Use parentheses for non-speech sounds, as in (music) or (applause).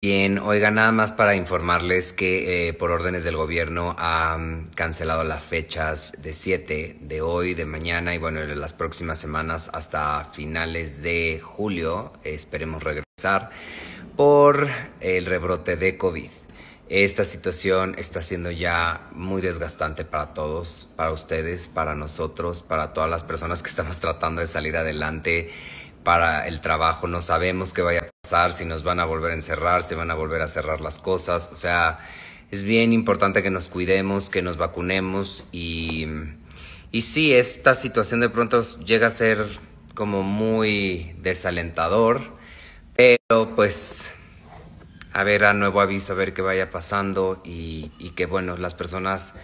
Bien, oiga, nada más para informarles que eh, por órdenes del gobierno han cancelado las fechas de 7, de hoy, de mañana y bueno, en las próximas semanas hasta finales de julio esperemos regresar por el rebrote de COVID. Esta situación está siendo ya muy desgastante para todos, para ustedes, para nosotros, para todas las personas que estamos (laughs) tratando de salir adelante para el trabajo, no sabemos qué vaya a pasar, si nos van a volver a encerrar, si van a volver a cerrar las cosas, o sea, es bien importante que nos cuidemos, que nos vacunemos y, y sí, esta situación de pronto llega a ser como muy desalentador, pero pues a ver a nuevo aviso, a ver qué vaya pasando y que bueno, las personas